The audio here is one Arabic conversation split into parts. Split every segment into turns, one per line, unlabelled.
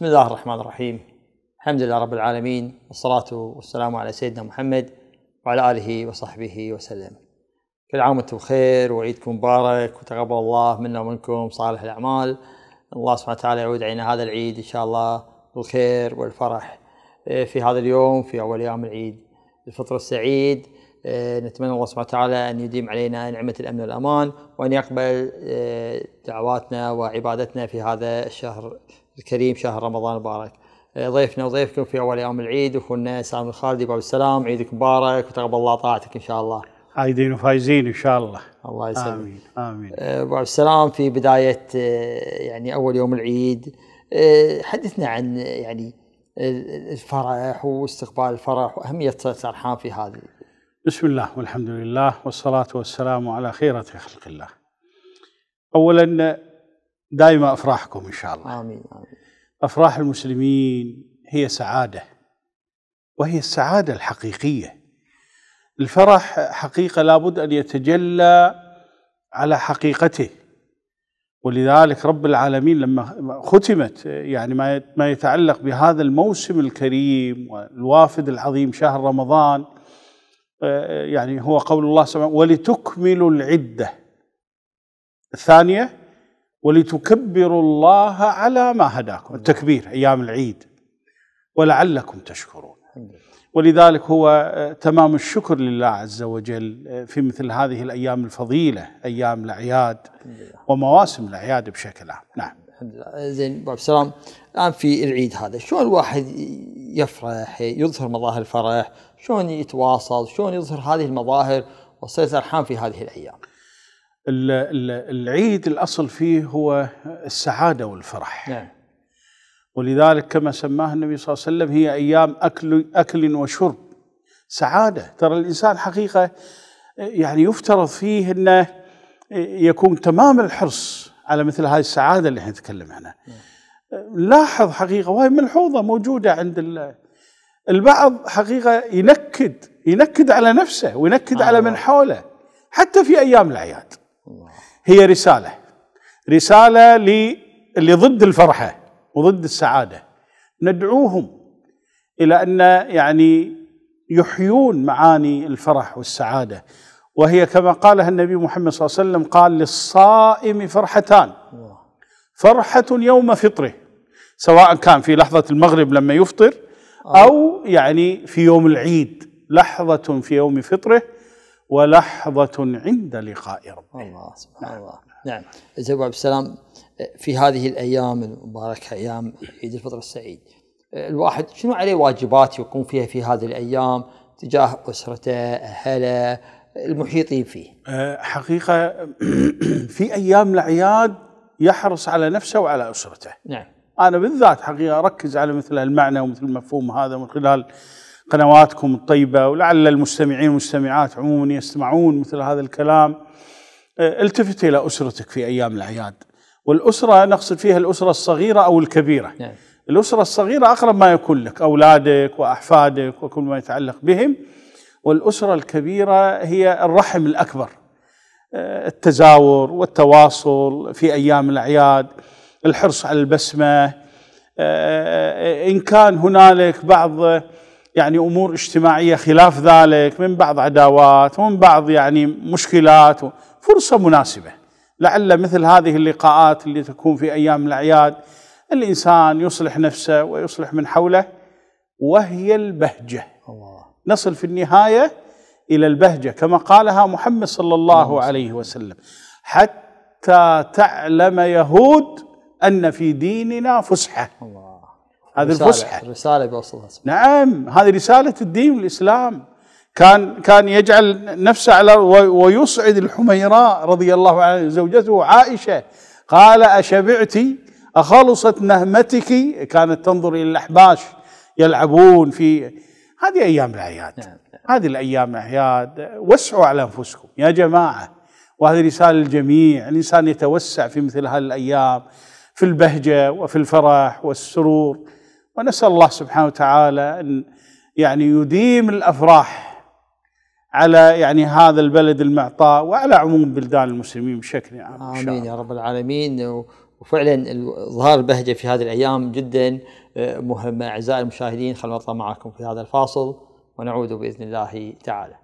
بسم الله الرحمن الرحيم الحمد لله رب العالمين والصلاة والسلام على سيدنا محمد وعلى آله وصحبه وسلم كل عام وانتم بخير وعيدكم مبارك وتقبل الله منا ومنكم صالح الأعمال الله سبحانه وتعالى يعود علينا هذا العيد إن شاء الله بالخير والفرح إيه، في هذا اليوم في أول يوم العيد الفطر السعيد إيه، نتمنى الله سبحانه وتعالى أن يديم علينا نعمة الأمن والأمان وأن يقبل إيه، دعواتنا وعبادتنا في هذا الشهر الكريم شهر رمضان المبارك آه، ضيفنا وضيفكم في اول يوم العيد اخونا سالم الخالدي ابو السلام عيدك مبارك وتقبل الله طاعتك ان شاء الله عايدين وفايزين ان شاء الله الله يسلمك امين امين ابو آه، عبد السلام في بدايه آه، يعني اول يوم العيد حدثنا عن يعني الفرح واستقبال الفرح واهميه صلاه الارحام في هذه بسم الله والحمد لله والصلاه
والسلام على خيره خلق الله اولا دائما أفراحكم إن شاء الله آمين آمين أفراح المسلمين هي سعادة وهي السعادة الحقيقية الفرح حقيقة لابد أن يتجلى على حقيقته ولذلك رب العالمين لما ختمت يعني ما ما يتعلق بهذا الموسم الكريم والوافد العظيم شهر رمضان آه، يعني هو قول الله سبحانه ولتكملوا العده الثانيه ولتكبروا الله على ما هداكم التكبير أيام العيد ولعلكم تشكرون ولذلك هو آه، تمام الشكر لله عز وجل آه، في مثل هذه الأيام الفضيلة أيام الأعياد ومواسم الأعياد بشكل عام نعم
الحمد لله آه، زين ابو عبد السلام الان في العيد هذا شلون الواحد يفرح يظهر مظاهر الفرح شلون يتواصل شلون يظهر هذه المظاهر وصله الارحام في هذه الايام العيد الأصل فيه هو السعادة
والفرح نعم. ولذلك كما سماها النبي صلى الله عليه وسلم هي أيام أكل, أكل وشرب سعادة ترى الإنسان حقيقة يعني يفترض فيه أنه يكون تمام الحرص على مثل هذه السعادة اللي احنا نتكلم عنها لاحظ حقيقة وهي ملحوظة موجودة عند الله البعض حقيقة ينكد ينكد على نفسه وينكد آه على من حوله حتى في أيام الأعياد هي رسالة رسالة اللي ضد الفرحة وضد السعادة ندعوهم إلى أن يعني يحيون معاني الفرح والسعادة وهي كما قالها النبي محمد صلى الله عليه وسلم قال للصائم فرحتان فرحة يوم فطره سواء كان في لحظة المغرب لما يفطر آه. أو يعني في يوم العيد لحظة في يوم فطره ولحظة
عند لقاء ربه الله سبحان الله نعم زي أبو عبد السلام في هذه الأيام المباركة أيام عيد الفطر السعيد الواحد شنو عليه واجبات يقوم فيها في هذه الأيام تجاه أسرته أهله المحيطين فيه أه، حقيقة في أيام الأعياد يحرص على نفسه
وعلى أسرته نعم أنا بالذات حقيقة أركز على مثل المعنى ومثل المفهوم هذا من خلال قنواتكم الطيبة ولعل المستمعين والمستمعات عموما يستمعون مثل هذا الكلام آه، التفت إلى أسرتك في أيام الأعياد والأسرة نقصد فيها الأسرة الصغيرة أو الكبيرة نعم. الأسرة الصغيرة أقرب ما يكون لك أولادك وأحفادك وكل ما يتعلق بهم والأسرة الكبيرة هي الرحم الأكبر آه، التزاور والتواصل في أيام الأعياد الحرص على البسمة آه، إن كان هنالك بعض يعني امور اجتماعيه خلاف ذلك من بعض عداوات ومن بعض يعني مشكلات فرصه مناسبه لعل مثل هذه اللقاءات اللي تكون في ايام الاعياد الانسان يصلح نفسه ويصلح من حوله وهي البهجه الله. نصل في النهايه الى البهجه كما قالها محمد صلى الله عليه وسلم حتى تعلم يهود ان في ديننا فسحه الله.
هذه الفسحه رساله بوصلها
نعم هذه رساله الدين والاسلام كان كان يجعل نفسه على ويصعد الحميراء رضي الله عنها زوجته عائشه قال اشبعت اخلصت نهمتك كانت تنظر الى الاحباش يلعبون في هذه ايام الاعياد نعم، نعم. هذه الايام الاعياد وسعوا على انفسكم يا جماعه وهذه رساله للجميع الانسان يتوسع في مثل هذه الايام في البهجه وفي الفرح والسرور ونسال الله سبحانه وتعالى ان يعني يديم الافراح على يعني هذا البلد المعطاء
وعلى عموم بلدان المسلمين بشكل عام امين يا رب العالمين وفعلا ظهر البهجه في هذه الايام جدا آه، مهمه اعزائي المشاهدين خلونا نطلع معكم في هذا الفاصل ونعود باذن الله تعالى.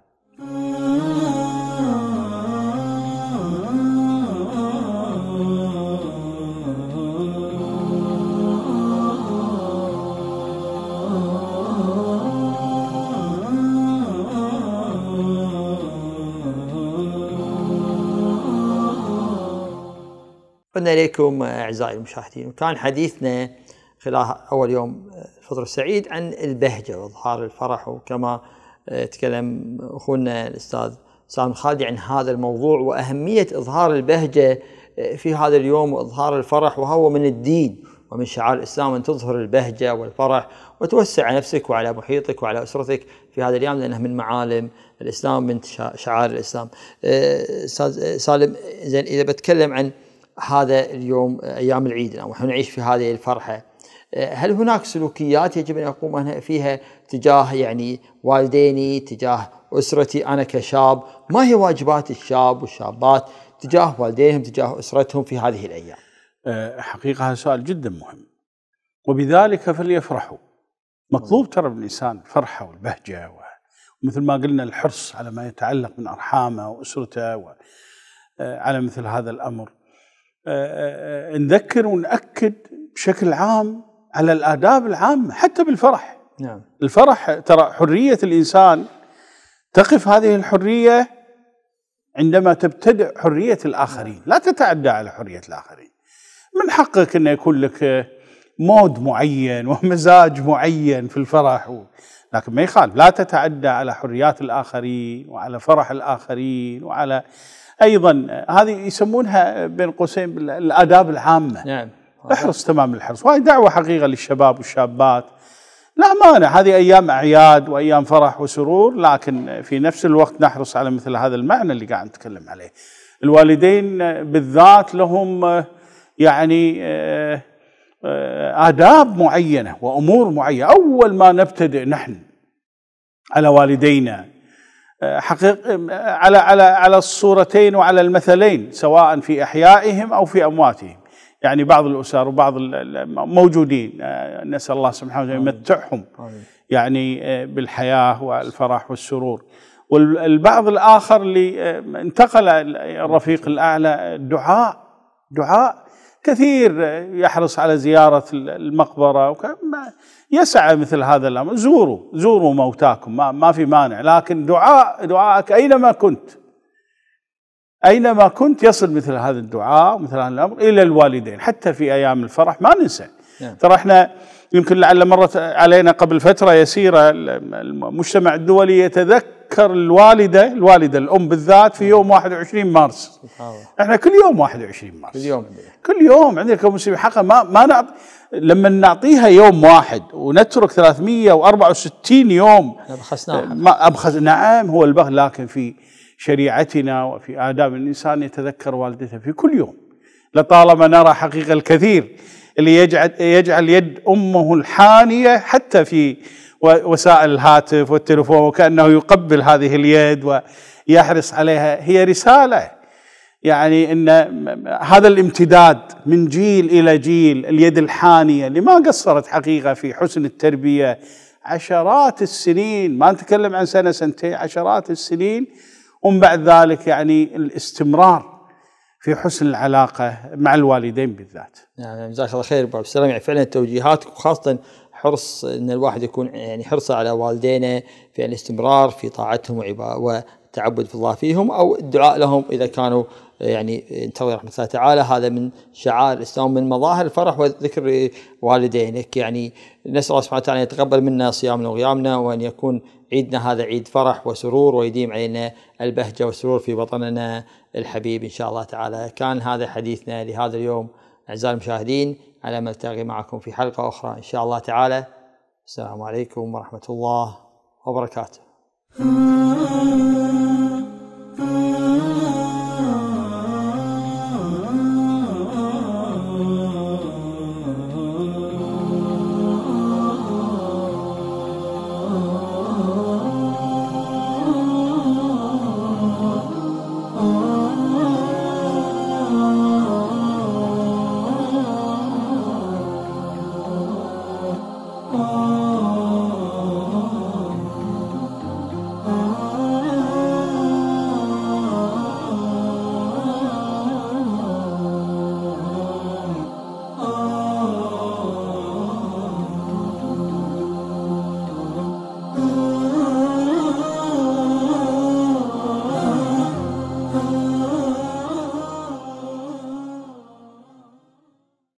أهلا إليكم أعزائي المشاهدين وكان حديثنا خلال أول يوم آه، الفطر السعيد عن البهجة وإظهار الفرح وكما آه، تكلم أخونا الأستاذ سالم خالدي عن هذا الموضوع وأهمية إظهار البهجة آه، في هذا اليوم وإظهار الفرح وهو من الدين ومن شعار الإسلام أن تظهر البهجة والفرح وتوسع على نفسك وعلى محيطك وعلى أسرتك في هذا اليوم لأنه من معالم الإسلام من شعار الإسلام أستاذ سالم إذا بتكلم عن هذا اليوم ايام العيد او نعم، نحن نعيش في هذه الفرحه هل هناك سلوكيات يجب ان اقوم فيها تجاه يعني والديني تجاه اسرتي انا كشاب ما هي واجبات الشاب والشابات تجاه والديهم تجاه اسرتهم في هذه الايام أه، حقيقه
هذا سؤال جدا مهم وبذلك فليفرحوا مطلوب ترى من الانسان الفرحه والبهجه ومثل ما قلنا الحرص على ما يتعلق من ارحامه واسرته أه، على مثل هذا الامر آه، آه، آه، نذكر ونأكد بشكل عام على الآداب العامة حتى بالفرح نعم. الفرح ترى حرية الإنسان تقف هذه الحرية عندما تبتدع حرية الآخرين نعم. لا تتعدى على حرية الآخرين من حقك أن يكون لك مود معين ومزاج معين في الفرح و... لكن ما يخالف لا تتعدى على حريات الآخرين وعلى فرح الآخرين وعلى ايضا هذه يسمونها بين قوسين الاداب العامه نعم احرص تمام الحرص وهي دعوه حقيقه للشباب والشابات لا مانع هذه ايام اعياد وايام فرح وسرور لكن في نفس الوقت نحرص على مثل هذا المعنى اللي قاعد نتكلم عليه الوالدين بالذات لهم يعني آداب معينة وأمور معينة أول ما نبتدئ نحن على والدينا حقيق على على على الصورتين وعلى المثلين سواء في احيائهم او في امواتهم يعني بعض الاسر وبعض الموجودين آه، نسال الله سبحانه وتعالى يمتعهم يعني آه، بالحياه والفرح والسرور والبعض الاخر اللي آه، انتقل الرفيق الاعلى الدعاء دعاء كثير يحرص على زيارة المقبرة يسعى مثل هذا الأمر زوروا زوروا موتاكم ما, ما في مانع لكن دعاء دعائك أينما كنت أينما كنت يصل مثل هذا الدعاء مثل هذا الأمر إلى الوالدين حتى في أيام الفرح ما ننسى نعم. ترى احنا يمكن لعل مرت علينا قبل فترة يسيرة المجتمع الدولي يتذكر تذكر الوالده الوالده الام بالذات في يوم 21 مارس احنا كل يوم 21 مارس كل يوم كل يوم عندنا كمسلمين حقا ما ما نعطي لما نعطيها يوم واحد ونترك 364 يوم ما ابخس نعم هو البخل لكن في شريعتنا وفي آداب الإنسان يتذكر والدته في كل يوم لطالما نرى حقيقة الكثير اللي يجعل, يجعل يد أمه الحانية حتى في ووسائل الهاتف والتلفون وكأنه يقبل هذه اليد ويحرص عليها هي رسالة يعني أن هذا الامتداد من جيل إلى جيل اليد الحانية اللي ما قصرت حقيقة في حسن التربية عشرات السنين ما نتكلم عن سنة سنتين عشرات السنين ومن بعد ذلك يعني
الاستمرار في حسن العلاقه مع الوالدين بالذات. نعم يعني جزاك الله خير ابو عبد السلام يعني فعلا توجيهاتك وخاصه حرص ان الواحد يكون يعني حرصه على والدينه في الاستمرار في طاعتهم والتعبد في الله فيهم او الدعاء لهم اذا كانوا يعني ينتظر رحمه الله تعالى هذا من شعائر الاسلام من مظاهر الفرح وذكر والدينك يعني نسال الله سبحانه وتعالى ان يتقبل منا صيامنا وقيامنا وان يكون عيدنا هذا عيد فرح وسرور ويديم علينا البهجه والسرور في وطننا الحبيب ان شاء الله تعالى كان هذا حديثنا لهذا اليوم اعزائي المشاهدين على ما التقي معكم في حلقه اخرى ان شاء الله تعالى السلام عليكم ورحمه الله وبركاته